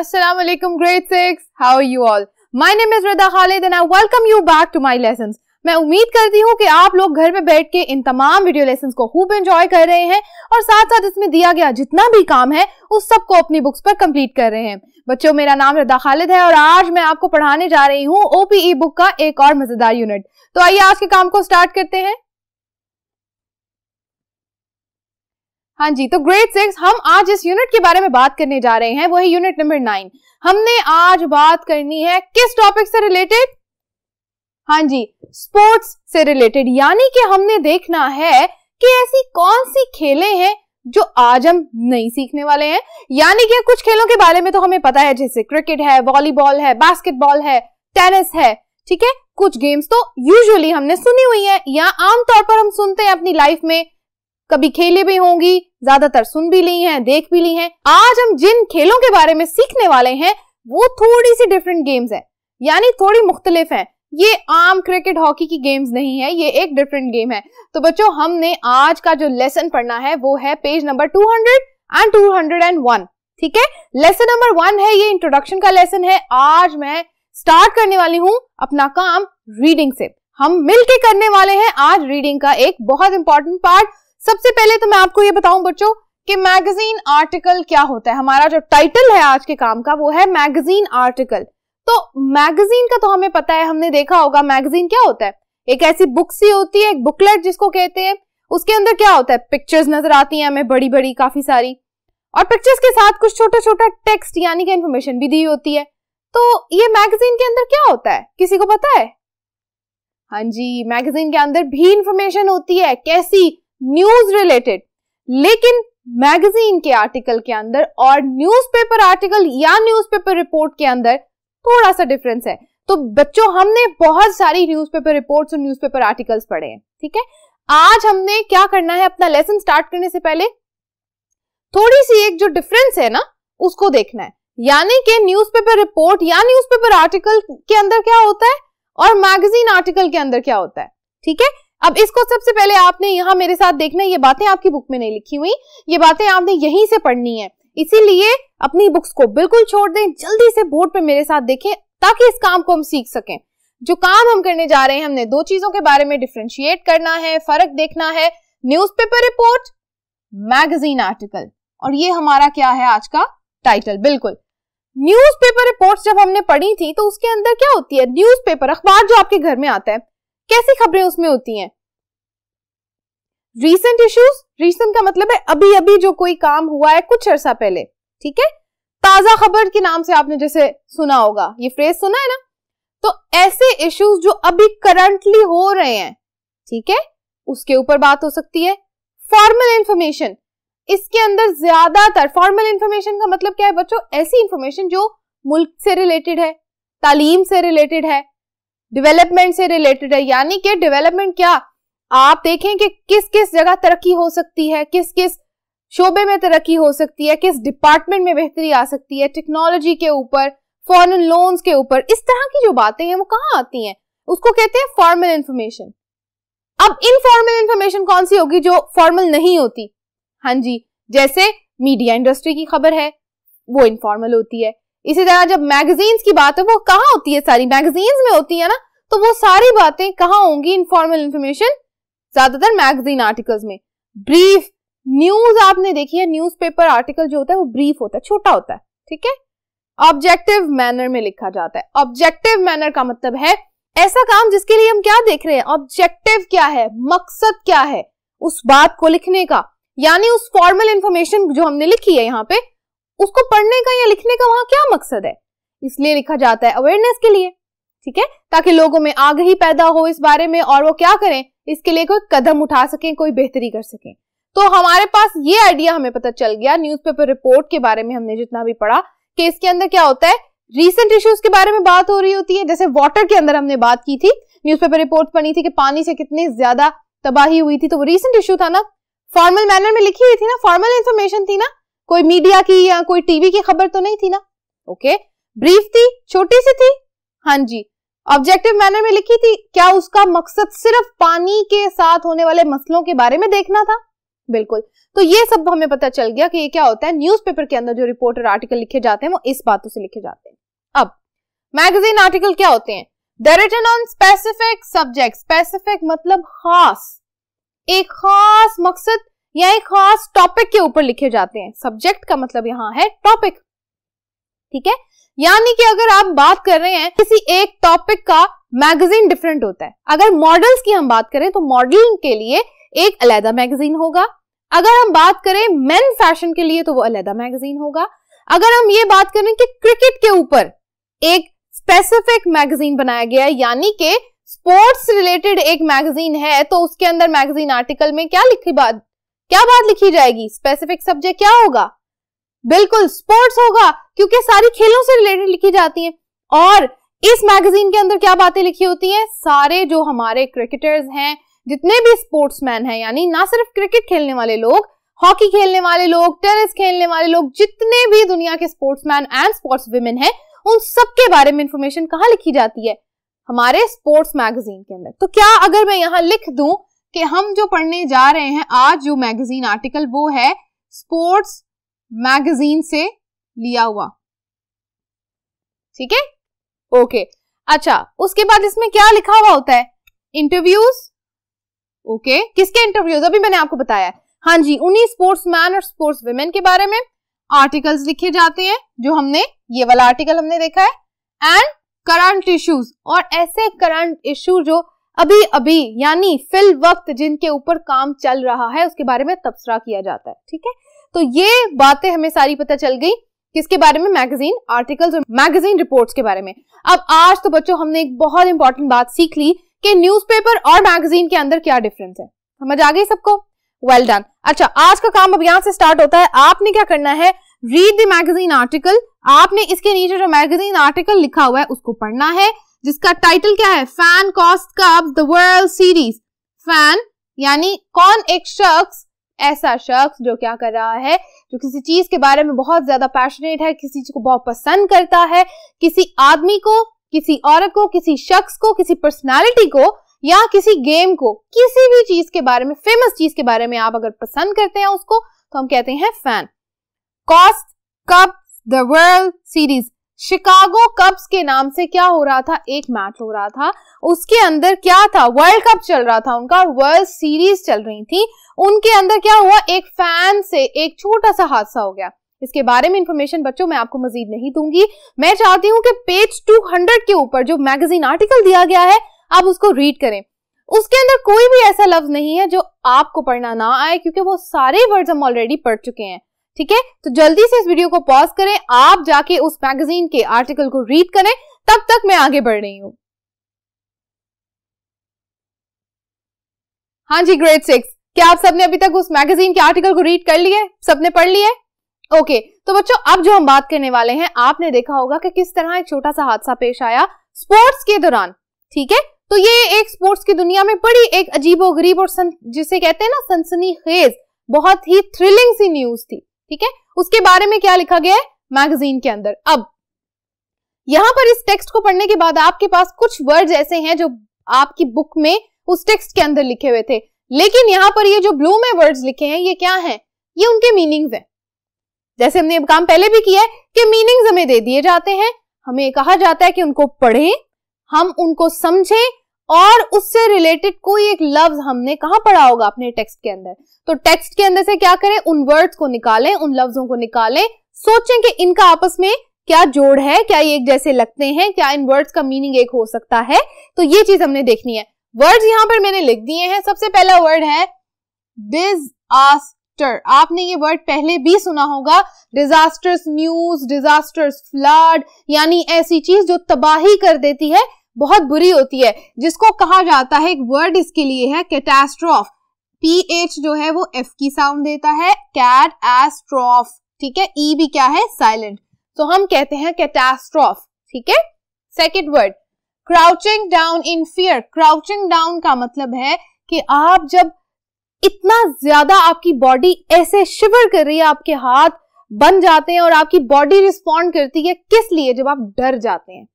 Assalamu alaikum grade 6 how are you all my name is Rida Khalid and I welcome you back to my lessons मैं उम्मीद करती हूँ कि आप लोग घर में बैठ के इन तमाम वीडियो लेसन को खूब एंजॉय कर रहे हैं और साथ साथ इसमें दिया गया जितना भी काम है उस सब को अपनी बुक्स पर कंप्लीट कर रहे हैं बच्चों मेरा नाम रदा खालिद है और आज मैं आपको पढ़ाने जा रही हूँ ओपीई बुक e का एक और मजेदार यूनिट तो आइए आज के काम को स्टार्ट करते हैं हाँ जी तो ग्रेड सिक्स हम आज इस यूनिट के बारे में बात करने जा रहे हैं वो है यूनिट नंबर नाइन हमने आज बात करनी है किस टॉपिक से रिलेटेड हाँ जी स्पोर्ट्स से रिलेटेड यानी कि हमने देखना है कि ऐसी कौन सी खेलें हैं जो आज हम नहीं सीखने वाले हैं यानी कि कुछ खेलों के बारे में तो हमें पता है जैसे क्रिकेट है वॉलीबॉल है बास्केटबॉल है टेनिस है ठीक है कुछ गेम्स तो यूजुअली हमने सुनी हुई है या आमतौर पर हम सुनते हैं अपनी लाइफ में कभी खेले भी होंगी ज्यादातर सुन भी ली हैं देख भी ली हैं आज हम जिन खेलों के बारे में सीखने वाले हैं वो थोड़ी सी डिफरेंट गेम्स हैं यानी थोड़ी मुख्तलिफ हैं ये आम क्रिकेट हॉकी की गेम्स नहीं है ये एक डिफरेंट गेम है तो बच्चों हमने आज का जो लेसन पढ़ना है वो है पेज नंबर 200 एंड वन ठीक है लेसन नंबर वन है ये इंट्रोडक्शन का लेसन है आज मैं स्टार्ट करने वाली हूँ अपना काम रीडिंग से हम मिलके करने वाले हैं आज रीडिंग का एक बहुत इंपॉर्टेंट पार्ट सबसे पहले तो मैं आपको ये बताऊं बच्चों कि मैगजीन आर्टिकल क्या होता है हमारा जो टाइटल है आज के काम का वो है मैगजीन आर्टिकल तो मैगजीन का तो हमें पता है हमने देखा होगा मैगजीन क्या होता है एक ऐसी बुक सी होती है एक बुकलेट जिसको कहते हैं उसके अंदर क्या होता है पिक्चर्स नजर आती हैं हमें बड़ी बड़ी काफी सारी और पिक्चर्स के साथ कुछ छोटा छोटा टेक्स्ट यानी कि इन्फॉर्मेशन भी दी होती है तो ये मैगजीन के अंदर क्या होता है किसी को पता है हाँ जी मैगजीन के अंदर भी इंफॉर्मेशन होती है कैसी न्यूज रिलेटेड लेकिन मैगजीन के आर्टिकल के अंदर और न्यूज़पेपर आर्टिकल या न्यूज़पेपर रिपोर्ट के अंदर थोड़ा सा डिफरेंस है तो बच्चों हमने बहुत सारी न्यूज़पेपर रिपोर्ट्स और न्यूज़पेपर आर्टिकल्स पढ़े हैं ठीक है आज हमने क्या करना है अपना लेसन स्टार्ट करने से पहले थोड़ी सी एक जो डिफरेंस है ना उसको देखना है यानी कि न्यूज़पेपर रिपोर्ट या न्यूज़पेपर आर्टिकल के अंदर क्या होता है और मैगजीन आर्टिकल के अंदर क्या होता है ठीक है अब इसको सबसे पहले आपने यहाँ मेरे साथ देखना ये बातें आपकी बुक में नहीं लिखी हुई ये बातें आपने यहीं से पढ़नी है इसीलिए अपनी बुक्स को बिल्कुल छोड़ दें जल्दी से बोर्ड पे मेरे साथ देखें ताकि इस काम को हम सीख सकें जो काम हम करने जा रहे हैं हमने दो चीजों के बारे में डिफ्रेंशिएट करना है फर्क देखना है न्यूज रिपोर्ट मैगजीन आर्टिकल और ये हमारा क्या है आज का टाइटल बिल्कुल न्यूज रिपोर्ट्स जब हमने पढ़ी थी तो उसके अंदर क्या होती है न्यूज अखबार जो आपके घर में आता है कैसी खबरें उसमें होती हैं रीसेंट इश्यूज रीसेंट का मतलब है अभी अभी जो कोई काम हुआ है कुछ अरसा पहले ठीक है ताजा खबर के नाम से आपने जैसे सुना होगा ये फ्रेज सुना है ना तो ऐसे इश्यूज जो अभी करंटली हो रहे हैं ठीक है उसके ऊपर बात हो सकती है फॉर्मल इंफॉर्मेशन इसके अंदर ज्यादातर फॉर्मल इंफॉर्मेशन का मतलब क्या है बच्चों ऐसी इंफॉर्मेशन जो मुल्क से रिलेटेड है तालीम से रिलेटेड है डेवलपमेंट से रिलेटेड है यानी कि डेवलपमेंट क्या आप देखें कि किस किस जगह तरक्की हो सकती है किस किस शोबे में तरक्की हो सकती है किस डिपार्टमेंट में बेहतरी आ सकती है टेक्नोलॉजी के ऊपर फॉरन लोन्स के ऊपर इस तरह की जो बातें हैं वो कहाँ आती हैं उसको कहते हैं फॉर्मल इंफॉर्मेशन अब इनफॉर्मल इंफॉर्मेशन कौन सी होगी जो फॉर्मल नहीं होती हाँ जी जैसे मीडिया इंडस्ट्री की खबर है वो इनफॉर्मल होती है इसी तरह जब मैगजीन्स की बात है वो कहाँ होती है सारी मैगजीन्स में होती है ना तो वो सारी बातें कहाँ होंगी इनफॉर्मल इंफॉर्मेशन ज्यादातर मैगजीन आर्टिकल्स में ब्रीफ न्यूज आपने देखी है न्यूज़पेपर आर्टिकल जो होता है वो ब्रीफ होता है छोटा होता है ठीक है ऑब्जेक्टिव मैनर में लिखा जाता है ऑब्जेक्टिव मैनर का मतलब है ऐसा काम जिसके लिए हम क्या देख रहे हैं ऑब्जेक्टिव क्या है मकसद क्या है उस बात को लिखने का यानी उस फॉर्मल इंफॉर्मेशन जो हमने लिखी है यहाँ पे उसको पढ़ने का या लिखने का वहां क्या मकसद है इसलिए लिखा जाता है अवेयरनेस के लिए ठीक है ताकि लोगों में आगही पैदा हो इस बारे में और वो क्या करें इसके लिए कोई कदम उठा सकें कोई बेहतरी कर सकें तो हमारे पास ये आइडिया हमें पता चल गया न्यूज़पेपर रिपोर्ट के बारे में हमने जितना भी पढ़ा कि इसके अंदर क्या होता है रीसेंट इश्यूज के बारे में बात हो रही होती है जैसे वाटर के अंदर हमने बात की थी न्यूज़पेपर रिपोर्ट बनी थी कि पानी से कितनी ज्यादा तबाही हुई थी तो वो रीसेंट इश्यू था ना फॉर्मल मैनर में लिखी हुई थी ना फॉर्मल इन्फॉर्मेशन थी ना कोई मीडिया की या कोई टीवी की खबर तो नहीं थी ना ओके ब्रीफ थी छोटी सी थी हाँ जी ऑब्जेक्टिव मैनर में लिखी थी क्या उसका मकसद सिर्फ पानी के साथ होने वाले मसलों के बारे में देखना था बिल्कुल तो ये सब हमें पता चल गया कि ये क्या होता है न्यूज़पेपर के अंदर जो रिपोर्टर आर्टिकल लिखे जाते हैं वो इस बातों से लिखे जाते हैं अब मैगजीन आर्टिकल क्या होते हैं written on specific subject specific मतलब खास एक खास मकसद या एक खास टॉपिक के ऊपर लिखे जाते हैं सब्जेक्ट का मतलब यहाँ है टॉपिक ठीक है यानी कि अगर आप बात कर रहे हैं किसी एक टॉपिक का मैगजीन डिफरेंट होता है अगर मॉडल्स की हम बात करें तो मॉडलिंग के लिए एक अलहदा मैगजीन होगा अगर हम बात करें मेन फैशन के लिए तो वो अलहदा मैगजीन होगा अगर हम ये बात करें कि क्रिकेट के ऊपर एक स्पेसिफिक मैगजीन बनाया गया है यानी कि स्पोर्ट्स रिलेटेड एक मैगजीन है तो उसके अंदर मैगजीन आर्टिकल में क्या लिखी बात क्या बात लिखी जाएगी स्पेसिफिक सब्जेक्ट क्या होगा बिल्कुल स्पोर्ट्स होगा क्योंकि सारी खेलों से रिलेटेड लिखी जाती है और इस मैगजीन के अंदर क्या बातें लिखी होती हैं सारे जो हमारे क्रिकेटर्स हैं जितने भी स्पोर्ट्समैन हैं यानी ना सिर्फ क्रिकेट खेलने वाले लोग हॉकी खेलने वाले लोग टेनिस खेलने वाले लोग जितने भी दुनिया के स्पोर्ट्समैन एंड स्पोर्ट्स वुमेन हैं उन सबके बारे में इंफॉर्मेशन कहाँ लिखी जाती है हमारे स्पोर्ट्स मैगजीन के अंदर तो क्या अगर मैं यहाँ लिख दूं कि हम जो पढ़ने जा रहे हैं आज जो मैगजीन आर्टिकल वो है स्पोर्ट्स मैगजीन से लिया हुआ ठीक है ओके अच्छा उसके बाद इसमें क्या लिखा हुआ होता है इंटरव्यूज ओके किसके इंटरव्यूज अभी मैंने आपको बताया हाँ जी उन्हीं मैन और स्पोर्ट्स वुमेन के बारे में आर्टिकल्स लिखे जाते हैं जो हमने ये वाला आर्टिकल हमने देखा है एंड करंट इश्यूज और ऐसे करंट इश्यू जो अभी अभी यानी फिल वक्त जिनके ऊपर काम चल रहा है उसके बारे में तबसरा किया जाता है ठीक है तो ये बातें हमें सारी पता चल गई किसके बारे में मैगजीन आर्टिकल्स और मैगजीन रिपोर्ट्स के बारे में अब आज तो बच्चों हमने एक बहुत इंपॉर्टेंट बात सीख ली कि न्यूज़पेपर और मैगजीन के अंदर क्या डिफरेंस है समझ आ गई सबको वेल well डन अच्छा आज का काम अब यहां से स्टार्ट होता है आपने क्या करना है रीड द मैगजीन आर्टिकल आपने इसके नीचे जो मैगजीन आर्टिकल लिखा हुआ है उसको पढ़ना है जिसका टाइटल क्या है fan cost cup the world series fan यानी कौन एक शख्स ऐसा शख्स जो क्या कर रहा है जो किसी चीज के बारे में बहुत ज्यादा पैशनेट है किसी चीज को बहुत पसंद करता है किसी आदमी को किसी औरत को किसी शख्स को किसी पर्सनालिटी को या किसी गेम को किसी भी चीज के बारे में फेमस चीज के बारे में आप अगर पसंद करते हैं उसको तो हम कहते हैं fan cost cup the world series Chicago Cubs के नाम से क्या हो रहा था एक मैच हो रहा था उसके अंदर क्या था वर्ल्ड कप चल रहा था उनका वर्ल्ड सीरीज चल रही थी उनके अंदर क्या हुआ एक फैन से एक छोटा सा हादसा हो गया इसके बारे में इंफॉर्मेशन बच्चों मैं आपको मजीद नहीं दूंगी मैं चाहती हूँ कि पेज 200 के ऊपर जो मैगजीन आर्टिकल दिया गया है आप उसको रीड करें उसके अंदर कोई भी ऐसा लफ्ज नहीं है जो आपको पढ़ना ना आए क्योंकि वो सारे वर्ड्स हम ऑलरेडी पढ़ चुके हैं ठीक है तो जल्दी से इस वीडियो को पॉज करें आप जाके उस मैगजीन के आर्टिकल को रीड करें तब तक मैं आगे बढ़ रही हूं हाँ जी ग्रेड सिक्स क्या आप सबने अभी तक उस मैगजीन के आर्टिकल को रीड कर लिए सबने पढ़ लिए ओके तो बच्चों अब जो हम बात करने वाले हैं आपने देखा होगा कि किस तरह एक छोटा सा हादसा पेश आया स्पोर्ट्स के दौरान ठीक है तो ये एक स्पोर्ट्स की दुनिया में बड़ी एक अजीबो गरीब और सन, जिसे कहते हैं ना सनसनी खेज बहुत ही थ्रिलिंग सी न्यूज थी ठीक है उसके बारे में क्या लिखा गया है मैगजीन के अंदर अब यहां पर इस टेक्स्ट को पढ़ने के बाद आपके पास कुछ वर्ड ऐसे हैं जो आपकी बुक में उस टेक्स्ट के अंदर लिखे हुए थे लेकिन यहां पर ये जो ब्लू में वर्ड्स लिखे हैं ये क्या हैं ये उनके मीनिंग्स हैं जैसे हमने काम पहले भी किया है कि मीनिंग्स हमें दे दिए जाते हैं हमें कहा जाता है कि उनको पढ़ें हम उनको समझें और उससे रिलेटेड कोई एक लफ्ज हमने कहा पढ़ा होगा अपने टेक्स्ट के अंदर तो टेक्स्ट के अंदर से क्या करें उन वर्ड्स को निकालें उन लफ्जों को निकालें सोचें कि इनका आपस में क्या जोड़ है क्या ये एक जैसे लगते हैं क्या इन वर्ड्स का मीनिंग एक हो सकता है तो ये चीज हमने देखनी है वर्ड्स यहां पर मैंने लिख दिए हैं सबसे पहला वर्ड है आस्टर आपने ये वर्ड पहले भी सुना होगा डिजास्टर्स न्यूज डिजास्टर्स फ्लड यानी ऐसी चीज जो तबाही कर देती है बहुत बुरी होती है जिसको कहा जाता है एक वर्ड इसके लिए है कैटास्ट्रॉफ पी एच जो है वो एफ की साउंड देता है कैट एस्ट्रॉफ ठीक है ई e भी क्या है साइलेंट तो हम कहते हैं कैटास्ट्रॉफ ठीक है second word crouching down in fear crouching down का मतलब है कि आप जब इतना ज्यादा आपकी बॉडी ऐसे शिवर कर रही है आपके हाथ बन जाते हैं और आपकी बॉडी रिस्पॉन्ड करती है किस लिए जब आप डर जाते हैं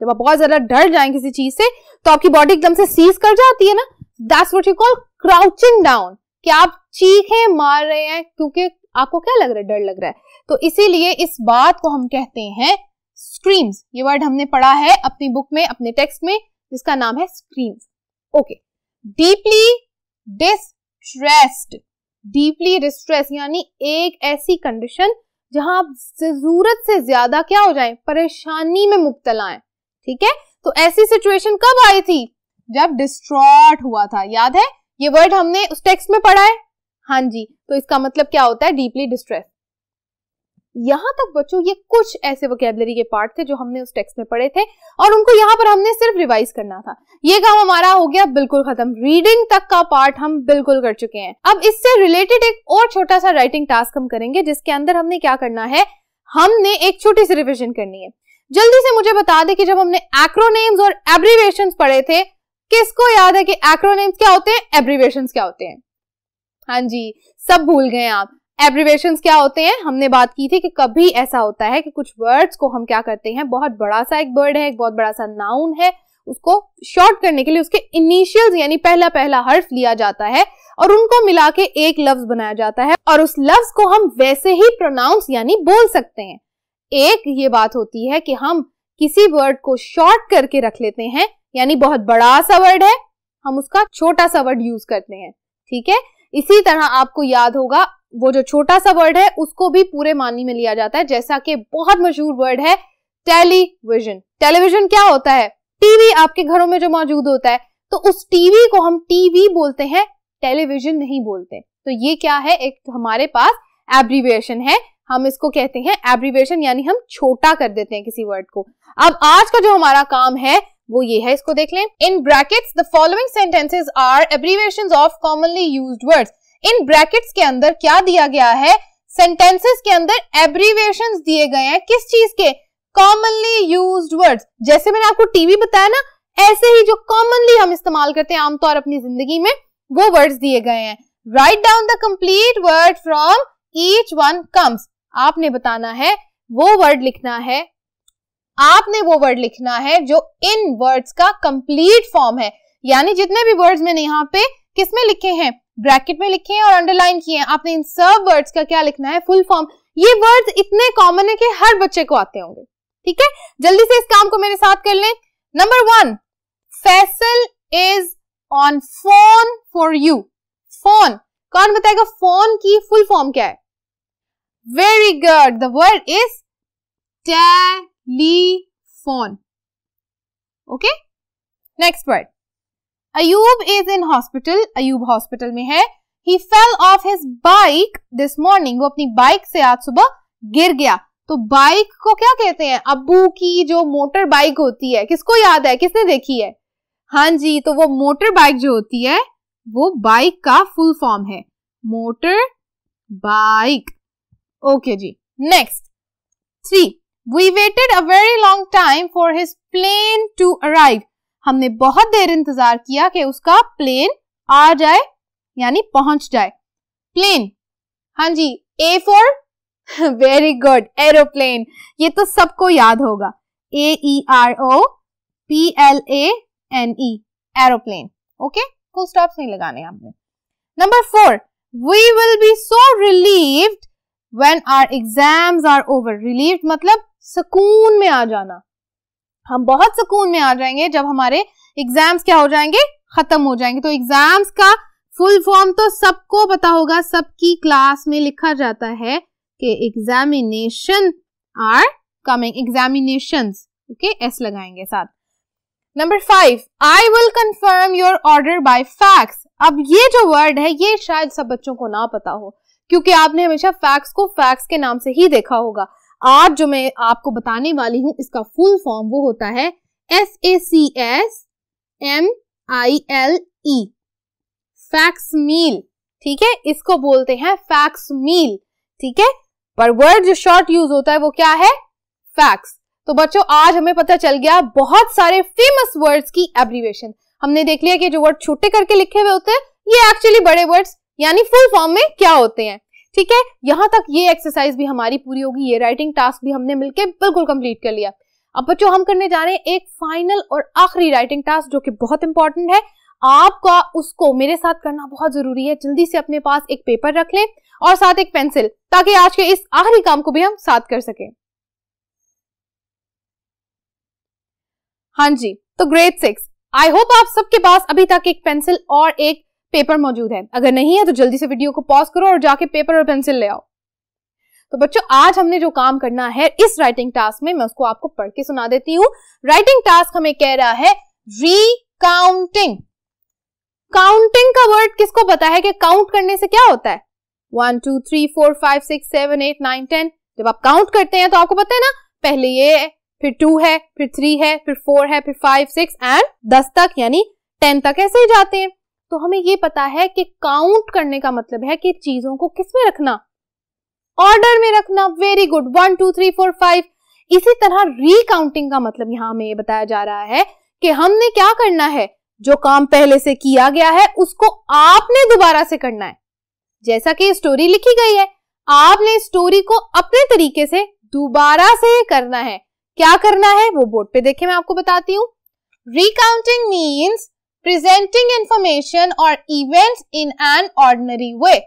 जब आप बहुत ज्यादा डर जाए किसी चीज से तो आपकी बॉडी एकदम से सीज कर जाती है ना that's what you call crouching down कि आप चीखे मार रहे हैं क्योंकि आपको क्या लग रहा है डर लग रहा है तो इसीलिए इस बात को हम कहते हैं स्क्रीम्स ये वर्ड हमने पढ़ा है अपनी बुक में अपने टेक्स्ट में जिसका नाम है screams okay deeply distressed deeply distress यानी एक ऐसी कंडीशन जहां आप जरूरत से ज्यादा क्या हो जाए परेशानी में मुबतला है ठीक है तो ऐसी सिचुएशन कब आई थी जब डिस्ट्रॉट हुआ था याद है ये वर्ड हमने उस टेक्स्ट में पढ़ा है हाँ जी तो इसका मतलब क्या होता है डीपली डिस्ट्रेस यहां तक बच्चों ये कुछ ऐसे वोकेबलरी के पार्ट थे जो हमने उस टेक्स्ट में पढ़े थे और उनको यहां पर हमने सिर्फ रिवाइज करना था ये काम हमारा हो गया बिल्कुल खत्म रीडिंग तक का पार्ट हम बिल्कुल कर चुके हैं अब इससे रिलेटेड एक और छोटा सा राइटिंग टास्क हम करेंगे जिसके अंदर हमने क्या करना है हमने एक छोटी सी रिविजन करनी है जल्दी से मुझे बता दे कि जब हमने एक्रोनेम्स और एब्रीवेशन पढ़े थे किसको याद है कि एक्रोनेम्स क्या होते हैं एब्रीवेशन क्या होते हैं हाँ जी सब भूल गए आप एब्रीवेशन क्या होते हैं हमने बात की थी कि कभी ऐसा होता है कि कुछ वर्ड्स को हम क्या करते हैं बहुत बड़ा सा एक वर्ड है एक बहुत बड़ा सा नाउन है उसको शॉर्ट करने के लिए उसके इनिशियल यानी पहला पहला हर्फ लिया जाता है और उनको मिला के एक लफ्ज बनाया जाता है और उस लफ्ज को हम वैसे ही प्रोनाउंस यानी बोल सकते हैं एक ये बात होती है कि हम किसी वर्ड को शॉर्ट करके रख लेते हैं यानी बहुत बड़ा सा वर्ड है हम उसका छोटा सा वर्ड यूज करते हैं ठीक है इसी तरह आपको याद होगा वो जो छोटा सा वर्ड है उसको भी पूरे मानी में लिया जाता है जैसा कि बहुत मशहूर वर्ड है टेलीविजन टेलीविजन क्या होता है टीवी आपके घरों में जो मौजूद होता है तो उस टीवी को हम टीवी बोलते हैं टेलीविजन नहीं बोलते तो ये क्या है एक हमारे पास एब्रीविएशन है हम इसको कहते हैं एब्रीवेशन यानी हम छोटा कर देते हैं किसी वर्ड को अब आज का जो हमारा काम है वो ये है इसको देख लें in brackets the following sentences are abbreviation of commonly use words in brackets के अंदर क्या दिया गया है सेंटेंसेस के अंदर एब्रीवेशन दिए गए हैं किस चीज के कॉमनली यूज वर्ड जैसे मैंने आपको टीवी बताया ना ऐसे ही जो कॉमनली हम इस्तेमाल करते हैं आमतौर अपनी जिंदगी में वो वर्ड्स दिए गए हैं right down the complete word from each one comes आपने बताना है वो वर्ड लिखना है आपने वो वर्ड लिखना है जो इन वर्ड्स का कंप्लीट फॉर्म है यानी जितने भी वर्ड्स मैंने यहाँ पे किसमें लिखे हैं ब्रैकेट में लिखे हैं और अंडरलाइन किए हैं आपने इन सब वर्ड्स का क्या लिखना है फुल फॉर्म ये वर्ड्स इतने कॉमन है कि हर बच्चे को आते होंगे ठीक है जल्दी से इस काम को मेरे साथ कर लें number one Faisal is on phone for you phone कौन बताएगा फोन की फुल फॉर्म क्या है Very good. The word is telephone. Okay. Next word. Ayub is in hospital. Ayub hospital में है. He fell off his bike this morning. वो अपनी bike से आज सुबह गिर गया. तो bike को क्या कहते हैं अबू की जो motor bike होती है किसको याद है किसने देखी है हाँ जी तो वो motor bike जो होती है वो bike का full form है motor bike ओके जी next three we waited a very long time for his plane to arrive हमने बहुत देर इंतजार किया कि उसका प्लेन आ जाए यानी पहुंच जाए प्लेन हाँ जी A for very good aeroplane ये तो सबको याद होगा A E R O P L A N E aeroplane okay full stops नहीं लगाने आपने number four we will be so relieved when our exams are over relieve मतलब सुकून में आ जाना हम बहुत सुकून में आ जाएंगे जब हमारे एग्जाम्स क्या हो जाएंगे खत्म हो जाएंगे तो एग्जाम्स का फुल फॉर्म तो सबको पता होगा सबकी क्लास में लिखा जाता है कि examination are coming examination okay S लगाएंगे साथ number five I will confirm your order by fax अब ये जो वर्ड है ये शायद सब बच्चों को ना पता हो क्योंकि आपने हमेशा फैक्स को फैक्स के नाम से ही देखा होगा आज जो मैं आपको बताने वाली हूं इसका फुल फॉर्म वो होता है S A C S M I L E fax meal ठीक है इसको बोलते हैं फैक्स मील ठीक है पर वर्ड जो शॉर्ट यूज होता है वो क्या है फैक्स तो बच्चों आज हमें पता चल गया बहुत सारे फेमस वर्ड्स की एब्रीवेशन हमने देख लिया कि जो वर्ड छोटे करके लिखे हुए होते हैं ये एक्चुअली बड़े वर्ड्स यानी फुल फॉर्म में क्या होते हैं ठीक है यहां तक ये एक्सरसाइज भी हमारी पूरी होगी ये राइटिंग टास्क भी हमने मिलकर बिल्कुल कंप्लीट कर लिया अब बच्चों हम करने जा रहे हैं एक फाइनल और आखिरी राइटिंग टास्क जो कि बहुत इंपॉर्टेंट है आपका उसको मेरे साथ करना बहुत जरूरी है जल्दी से अपने पास एक पेपर रख लें और साथ एक पेंसिल ताकि आज के इस आखिरी काम को भी हम साथ कर सकें हां जी तो ग्रेड सिक्स आई होप आप सबके पास अभी तक एक पेंसिल और एक पेपर मौजूद है अगर नहीं है तो जल्दी से वीडियो को पॉज करो और जाके पेपर और पेंसिल ले आओ तो बच्चों आज हमने जो काम करना है इस राइटिंग टास्क में मैं उसको आपको पढ़ के सुना देती हूँ राइटिंग टास्क हमें कह रहा है रिकाउंटिंग काउंटिंग का वर्ड किसको पता है कि काउंट करने से क्या होता है one two three four five six seven eight nine ten जब आप काउंट करते हैं तो आपको पता है ना पहले ये है फिर टू है फिर थ्री है फिर फोर है फिर फाइव सिक्स एंड दस तक यानी टेन तक ऐसे ही जाते हैं तो हमें ये पता है कि काउंट करने का मतलब है कि चीजों को किस में रखना ऑर्डर में रखना very good one two three four five इसी तरह रिकाउंटिंग का मतलब यहां हमें ये बताया जा रहा है कि हमने क्या करना है जो काम पहले से किया गया है उसको आपने दोबारा से करना है जैसा कि स्टोरी लिखी गई है आपने स्टोरी को अपने तरीके से दोबारा से करना है क्या करना है वो बोर्ड पे देखे मैं आपको बताती हूँ recounting means presenting information or events in an ordinary way.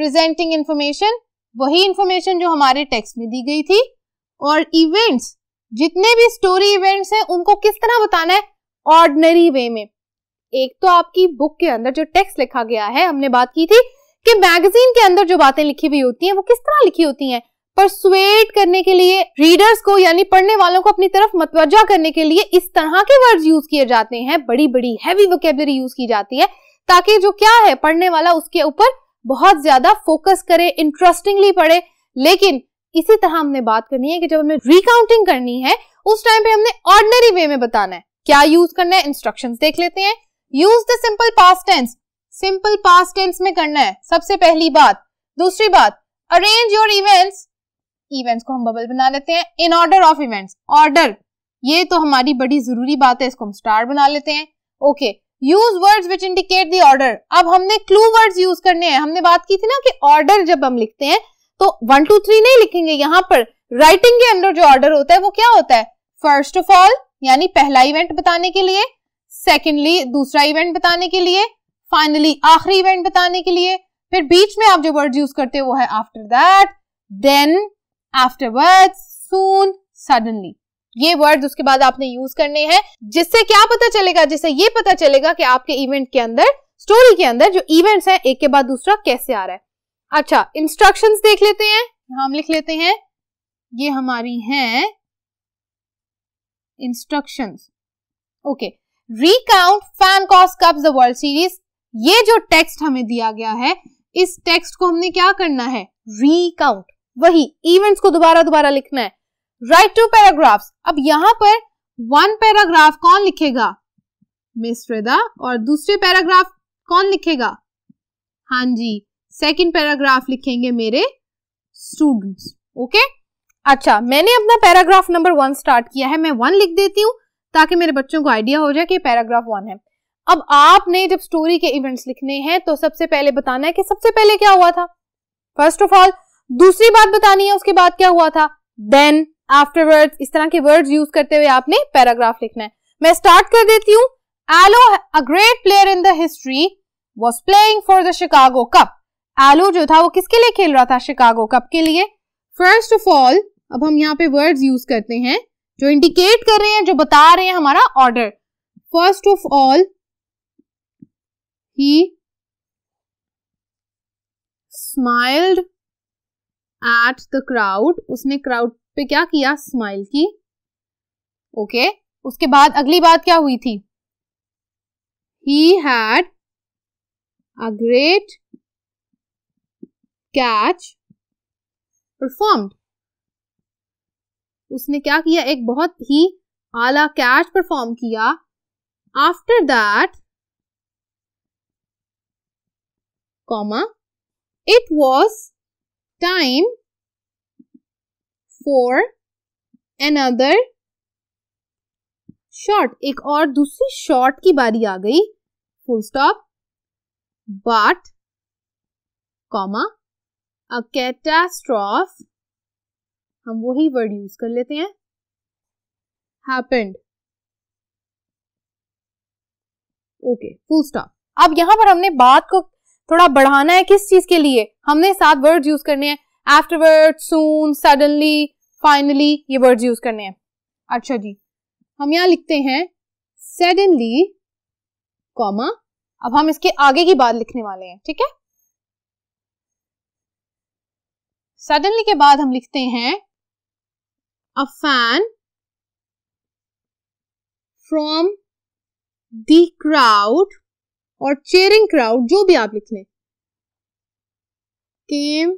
Presenting information वही information जो हमारे text में दी गई थी और events जितने भी story events हैं उनको किस तरह बताना है ordinary way में एक तो आपकी बुक के अंदर जो टेक्स्ट लिखा गया है हमने बात की थी कि मैगजीन के अंदर जो बातें लिखी हुई होती हैं वो किस तरह लिखी होती हैं परसुएट करने के लिए रीडर्स को यानी पढ़ने वालों को अपनी तरफ मतवजा करने के लिए इस तरह के वर्ड यूज किए जाते हैं बड़ी बड़ी हैवी वोकेबलरी यूज की जाती है ताकि जो क्या है पढ़ने वाला उसके ऊपर बहुत ज्यादा फोकस करे इंटरेस्टिंगली पढ़े लेकिन इसी तरह हमने बात करनी है कि जब हमें रिकाउंटिंग करनी है उस टाइम पे हमने ऑर्डनरी वे में बताना है क्या यूज करना है इंस्ट्रक्शंस देख लेते हैं use the simple past tense simple past tense में करना है सबसे पहली बात दूसरी बात अरेंज योर इवेंट्स इवेंट्स को हम बबल बना लेते हैं in order of events order ये तो हमारी बड़ी जरूरी बात है इसको हम स्टार बना लेते हैं okay use words which indicate the order अब हमने क्लू वर्ड्स यूज करने हैं हमने बात की थी ना कि ऑर्डर जब हम लिखते हैं तो वन टू थ्री नहीं लिखेंगे यहाँ पर राइटिंग के अंदर जो ऑर्डर होता है वो क्या होता है फर्स्ट ऑफ ऑल यानी पहला इवेंट बताने के लिए सेकेंडली दूसरा इवेंट बताने के लिए फाइनली आखिरी इवेंट बताने के लिए फिर बीच में आप जो वर्ड यूज करते हो वो है after that then afterward soon suddenly ये वर्ड उसके बाद आपने यूज करने हैं जिससे क्या पता चलेगा जिससे ये पता चलेगा कि आपके इवेंट के अंदर स्टोरी के अंदर जो इवेंट्स हैं एक के बाद दूसरा कैसे आ रहा है अच्छा इंस्ट्रक्शंस देख लेते हैं हम लिख लेते हैं ये हमारी हैं instructions okay recount fan cos cup the world series ये जो टेक्स्ट हमें दिया गया है इस टेक्स्ट को हमने क्या करना है रिकाउंट वही इवेंट्स को दोबारा दोबारा लिखना है राइट टू पैराग्राफ्स अब यहाँ पर वन पैराग्राफ कौन लिखेगा मिस रिदा और दूसरे पैराग्राफ कौन लिखेगा हाँ जी सेकंड पैराग्राफ लिखेंगे मेरे स्टूडेंट्स ओके अच्छा मैंने अपना पैराग्राफ नंबर वन स्टार्ट किया है मैं वन लिख देती हूँ ताकि मेरे बच्चों को आइडिया हो जाए कि पैराग्राफ वन है अब आपने जब स्टोरी के इवेंट्स लिखने हैं तो सबसे पहले बताना है कि सबसे पहले क्या हुआ था फर्स्ट ऑफ ऑल दूसरी बात बतानी है उसके बाद क्या हुआ था देन वर्ड इस तरह के वर्ड यूज करते हुए आपने पैराग्राफ लिखना है मैं स्टार्ट कर देती हूँ Alou a great player in the history was playing for the Chicago cup Alou जो था वो किसके लिए खेल रहा था शिकागो कप के लिए फर्स्ट ऑफ ऑल अब हम यहाँ पे वर्ड्स यूज करते हैं जो इंडिकेट कर रहे हैं जो बता रहे हैं हमारा order first of all he smiled at the crowd उसने क्राउड पे क्या किया स्माइल की ओके okay. उसके बाद अगली बात क्या हुई थी he had a great catch performed उसने क्या किया एक बहुत ही आला कैच परफॉर्म किया after that comma it was time for another shot एक और दूसरी shot की बारी आ गई full stop but comma a catastrophe हम वही word use कर लेते हैं happened okay full stop अब यहां पर हमने बात को थोड़ा बढ़ाना है किस चीज के लिए हमने सात वर्ड यूज करने हैं आफ्टरवर्ड सून सडनली फाइनली ये वर्ड यूज करने हैं अच्छा जी हम यहाँ लिखते हैं सडनली कॉमा अब हम इसके आगे की बात लिखने वाले हैं ठीक है सडनली के बाद हम लिखते हैं a fan from the crowd और चेयरिंग क्राउड जो भी आप लिख लें केम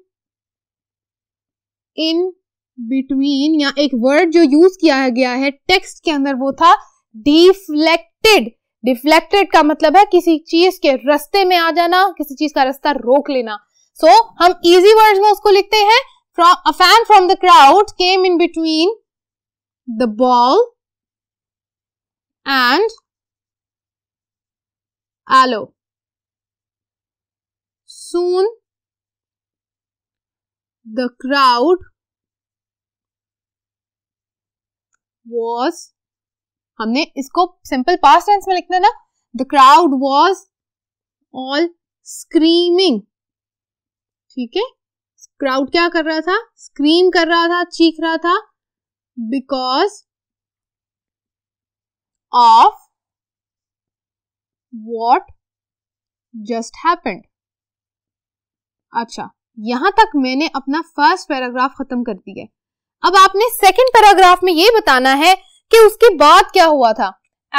इन बिटवीन या एक वर्ड जो यूज किया गया है टेक्स्ट के अंदर वो था डिफ्लेक्टेड डिफ्लेक्टेड का मतलब है किसी चीज के रस्ते में आ जाना किसी चीज का रास्ता रोक लेना सो so, हम इजी वर्ड में उसको लिखते हैं from a fan from the crowd came in between the ball and aloe. Soon the crowd was हमने इसको सिंपल पास्ट टेंस में लिखना ना the crowd was all screaming ठीक है क्राउड क्या कर रहा था स्क्रीम कर रहा था चीख रहा था because of what just happened अच्छा यहां तक मैंने अपना फर्स्ट पैराग्राफ खत्म कर दिया अब आपने सेकंड पैराग्राफ में ये बताना है कि उसके बाद क्या हुआ था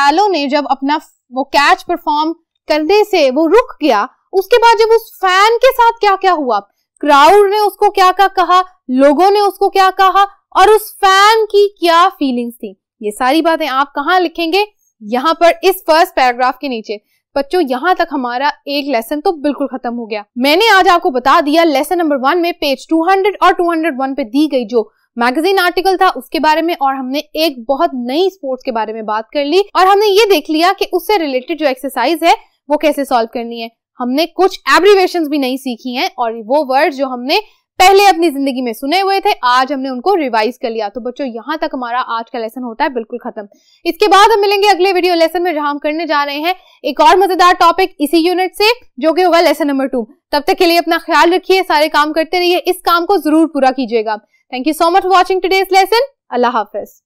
एलो ने जब अपना वो कैच परफॉर्म करने से वो रुक गया उसके बाद जब उस फैन के साथ क्या क्या हुआ क्राउड ने उसको क्या क्या कहा लोगों ने उसको क्या कहा और उस फैन की क्या फीलिंग्स थी ये सारी बातें आप कहा लिखेंगे यहाँ पर इस फर्स्ट पैराग्राफ के नीचे बच्चों यहाँ तक हमारा एक लेसन तो बिल्कुल खत्म हो गया मैंने आज आपको बता दिया लेसन नंबर वन में पेज 200 और 201 पे दी गई जो मैगजीन आर्टिकल था उसके बारे में और हमने एक बहुत नई स्पोर्ट्स के बारे में बात कर ली और हमने ये देख लिया कि उससे रिलेटेड जो एक्सरसाइज है वो कैसे सॉल्व करनी है हमने कुछ एब्रीवेशन भी नहीं सीखी हैं और वो वर्ड जो हमने पहले अपनी जिंदगी में सुने हुए थे आज हमने उनको रिवाइज कर लिया तो बच्चों यहाँ तक हमारा आज का लेसन होता है बिल्कुल खत्म इसके बाद हम मिलेंगे अगले वीडियो लेसन में जहां हम करने जा रहे हैं एक और मजेदार टॉपिक इसी यूनिट से जो कि होगा लेसन नंबर टू तब तक के लिए अपना ख्याल रखिए सारे काम करते रहिए इस काम को जरूर पूरा कीजिएगा thank you so much watching today's lesson अल्लाह हाफिज